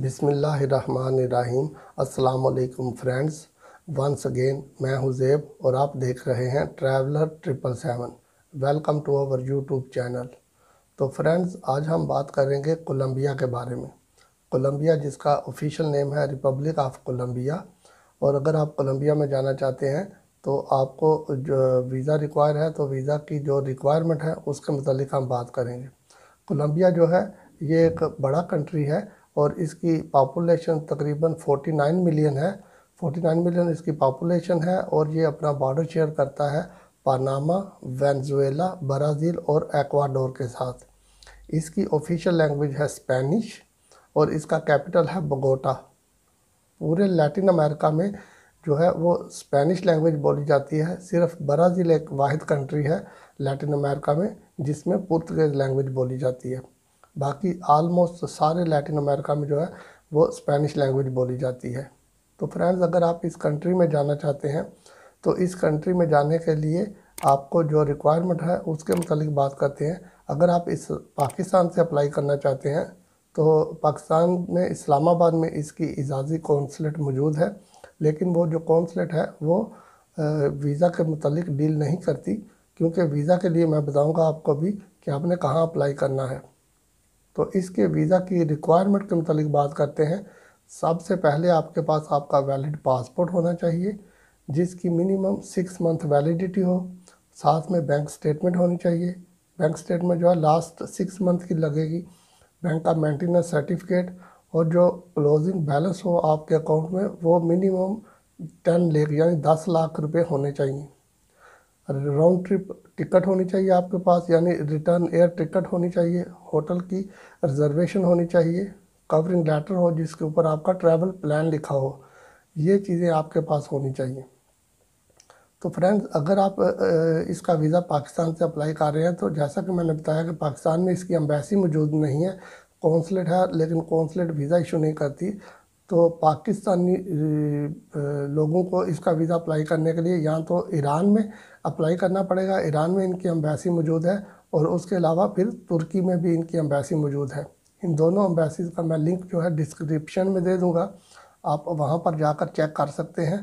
बिसमीम् अल्लाम friends once again मैं हुज़ैब और आप देख रहे हैं traveller triple seven welcome to our YouTube channel तो फ्रेंड्स आज हम बात करेंगे कोलंबिया के बारे में कोलंबिया जिसका ऑफिशियल नेम है रिपब्लिक ऑफ कोलंबिया और अगर आप कोलंबिया में जाना चाहते हैं तो आपको जो वीज़ा रिक्वायर है तो वीज़ा की जो रिक्वायरमेंट है उसके मतलब हम बात करेंगे कोलंबिया जो है ये एक बड़ा कंट्री है और इसकी पॉपुलेशन तकरीबन 49 मिलियन है 49 मिलियन इसकी पॉपुलेशन है और ये अपना बॉर्डर शेयर करता है पानामा वेनजुएला ब्राज़ील और एक्वाडोर के साथ इसकी ऑफिशियल लैंग्वेज है स्पेनिश और इसका कैपिटल है बगोटा पूरे लैटिन अमेरिका में जो है वो स्पेनिश लैंग्वेज बोली जाती है सिर्फ ब्राज़ील एक वाद कंट्री है लैटिन अमेरिका में जिसमें पुर्तगेज लैंग्वेज बोली जाती है बाकी आलमोस्ट सारे लैटिन अमेरिका में जो है वो स्पेनिश लैंग्वेज बोली जाती है तो फ्रेंड्स अगर आप इस कंट्री में जाना चाहते हैं तो इस कंट्री में जाने के लिए आपको जो रिक्वायरमेंट है उसके मतलब बात करते हैं अगर आप इस पाकिस्तान से अप्लाई करना चाहते हैं तो पाकिस्तान में इस्लामाबाद में इसकी इजाज़ी कौंसलेट मौजूद है लेकिन वो जो कौंसलेट है वो वीज़ा के मतलब डील नहीं करती क्योंकि वीज़ा के लिए मैं बताऊंगा आपको भी कि आपने कहाँ अप्लाई करना है तो इसके वीज़ा की रिक्वायरमेंट के मतलब बात करते हैं सबसे पहले आपके पास आपका वैलिड पासपोर्ट होना चाहिए जिसकी मिनिमम सिक्स मंथ वैलिडिटी हो साथ में बैंक स्टेटमेंट होनी चाहिए बैंक स्टेटमेंट जो है लास्ट सिक्स मंथ की लगेगी बैंक का मेंटेनेंस सर्टिफिकेट और जो क्लोजिंग बैलेंस हो आपके अकाउंट में वो मिनिमम टेन लेख यानी दस लाख रुपए होने चाहिए राउंड ट्रिप टिकट होनी चाहिए आपके पास यानी रिटर्न एयर टिकट होनी चाहिए होटल की रिजर्वेशन होनी चाहिए कवरिंग लेटर हो जिसके ऊपर आपका ट्रैवल प्लान लिखा हो ये चीज़ें आपके पास होनी चाहिए तो फ्रेंड्स अगर आप इसका वीज़ा पाकिस्तान से अप्लाई कर रहे हैं तो जैसा कि मैंने बताया कि पाकिस्तान में इसकी अम्बेसी मौजूद नहीं है कौंसलेट है लेकिन कौंसलेट वीज़ा इशू नहीं करती तो पाकिस्तानी लोगों को इसका वीज़ा अप्लाई करने के लिए या तो ईरान में अप्लाई करना पड़ेगा ईरान में इनकी अम्बैसी मौजूद है और उसके अलावा फिर तुर्की में भी इनकी अम्बैसी मौजूद है इन दोनों एम्बेसीज का मैं लिंक जो है डिस्क्रिप्शन में दे दूँगा आप वहाँ पर जाकर चेक कर सकते हैं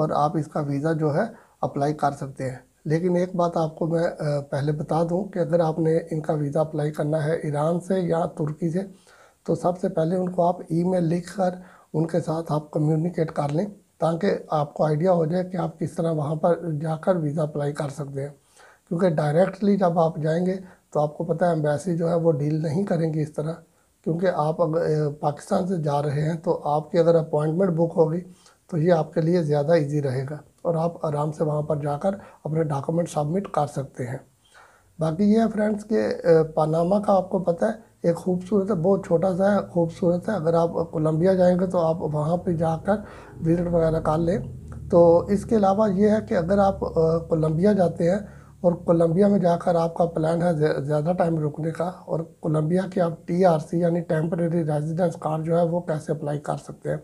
और आप इसका वीज़ा जो है अप्लाई कर सकते हैं लेकिन एक बात आपको मैं पहले बता दूं कि अगर आपने इनका वीज़ा अप्लाई करना है ईरान से या तुर्की से तो सबसे पहले उनको आप ईमेल लिखकर उनके साथ आप कम्युनिकेट कर लें ताकि आपको आइडिया हो जाए कि आप किस तरह वहाँ पर जाकर वीज़ा अप्लाई कर सकते हैं क्योंकि डायरेक्टली जब आप जाएंगे तो आपको पता है एम्बेसी जो है वो डील नहीं करेंगी इस तरह क्योंकि आप अगर पाकिस्तान से जा रहे हैं तो आपकी अगर अपॉइंटमेंट बुक होगी तो ये आपके लिए ज़्यादा ईजी रहेगा और आप आराम से वहाँ पर जाकर अपने डॉक्यूमेंट सबमिट कर सकते हैं बाकी ये है फ्रेंड्स के पानामा का आपको पता है एक खूबसूरत है बहुत छोटा सा है खूबसूरत है अगर आप कोलंबिया जाएंगे तो आप वहाँ पे जाकर विजिट वगैरह कर लें तो इसके अलावा ये है कि अगर आप कोलंबिया जाते हैं और कोलंबिया में जाकर आपका प्लान है ज़्यादा टाइम रुकने का और कोलंबिया की आप सी यानी टेम्प्रेरी रेजिडेंस कार्ड जो है वो कैसे अप्लाई कर सकते हैं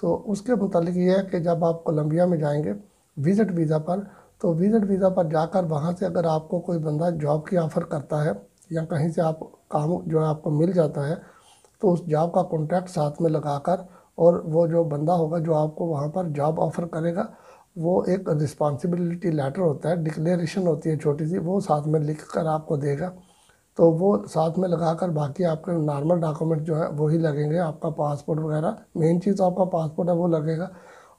तो उसके मतलब ये है कि जब आप कोलंबिया में जाएंगे विज़िट वीज़ा पर तो विजिट वीज़ा पर जाकर वहाँ से अगर आपको कोई बंदा जॉब की ऑफ़र करता है या कहीं से आप काम जो है आपको मिल जाता है तो उस जॉब का कॉन्ट्रैक्ट साथ में लगाकर और वो जो बंदा होगा जो आपको वहाँ पर जॉब ऑफ़र करेगा वो एक रिस्पॉन्सिबिलिटी लेटर होता है डिक्लेरेशन होती है छोटी सी वो साथ में लिख कर आपको देगा तो वो साथ में लगा कर बाकी आपके नॉर्मल डॉक्यूमेंट जो है वही लगेंगे आपका पासपोर्ट वगैरह मेन चीज़ तो आपका पासपोर्ट है वो लगेगा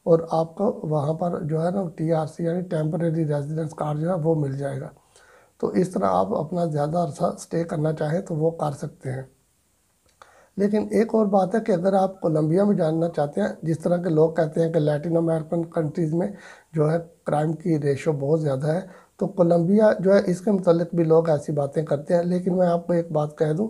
और आपको वहाँ पर जो है ना टी आर सी यानी टेम्प्रेरी रेजिडेंस कार्ड जो है वो मिल जाएगा तो इस तरह आप अपना ज़्यादा अरसा स्टे करना चाहें तो वो कर सकते हैं लेकिन एक और बात है कि अगर आप कोलंबिया में जानना चाहते हैं जिस तरह के लोग कहते हैं कि लैटिन अमेरिकन कंट्रीज़ में जो है क्राइम की रेशो बहुत ज़्यादा है तो कोलंबिया जो है इसके मतलब भी लोग ऐसी बातें करते हैं लेकिन मैं आपको एक बात कह दूँ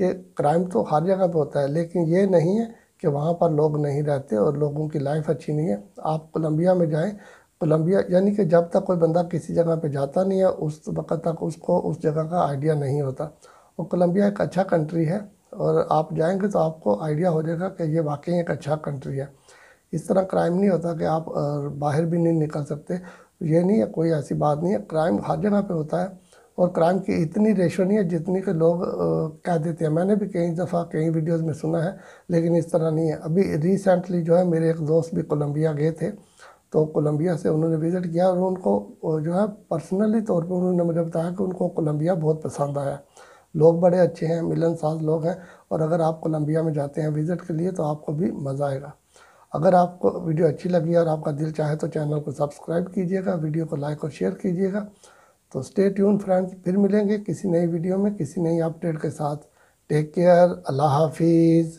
कि क्राइम तो हर जगह पर होता है लेकिन ये नहीं है कि वहाँ पर लोग नहीं रहते और लोगों की लाइफ अच्छी नहीं है आप कोलंबिया में जाएँ कोलंबिया यानी कि जब तक कोई बंदा किसी जगह पे जाता नहीं है उस वक्त तक उसको उस जगह का आइडिया नहीं होता और कोलंबिया एक अच्छा कंट्री है और आप जाएंगे तो आपको आइडिया हो जाएगा कि ये वाकई एक अच्छा कंट्री है इस तरह क्राइम नहीं होता कि आप बाहर भी नहीं निकल सकते ये नहीं है कोई ऐसी बात नहीं है क्राइम हर जगह पर होता है और क्राइम की इतनी रेशो नहीं है जितनी के लोग कह देते हैं मैंने भी कई दफ़ा कई वीडियोस में सुना है लेकिन इस तरह नहीं है अभी रिसेंटली जो है मेरे एक दोस्त भी कोलंबिया गए थे तो कोलंबिया से उन्होंने विज़िट किया और उनको जो है पर्सनली तौर पर उन्होंने मुझे बताया कि उनको कोलंबिया बहुत पसंद आया लोग बड़े अच्छे हैं मिलनसाज लोग हैं और अगर आप कोलंबिया में जाते हैं विज़िट के लिए तो आपको भी मज़ा आएगा अगर आपको वीडियो अच्छी लगी और आपका दिल चाहे तो चैनल को सब्सक्राइब कीजिएगा वीडियो को लाइक और शेयर कीजिएगा तो स्टे ट्यून फ्रेंड्स फिर मिलेंगे किसी नई वीडियो में किसी नई अपडेट के साथ टेक केयर अल्लाह हाफिज़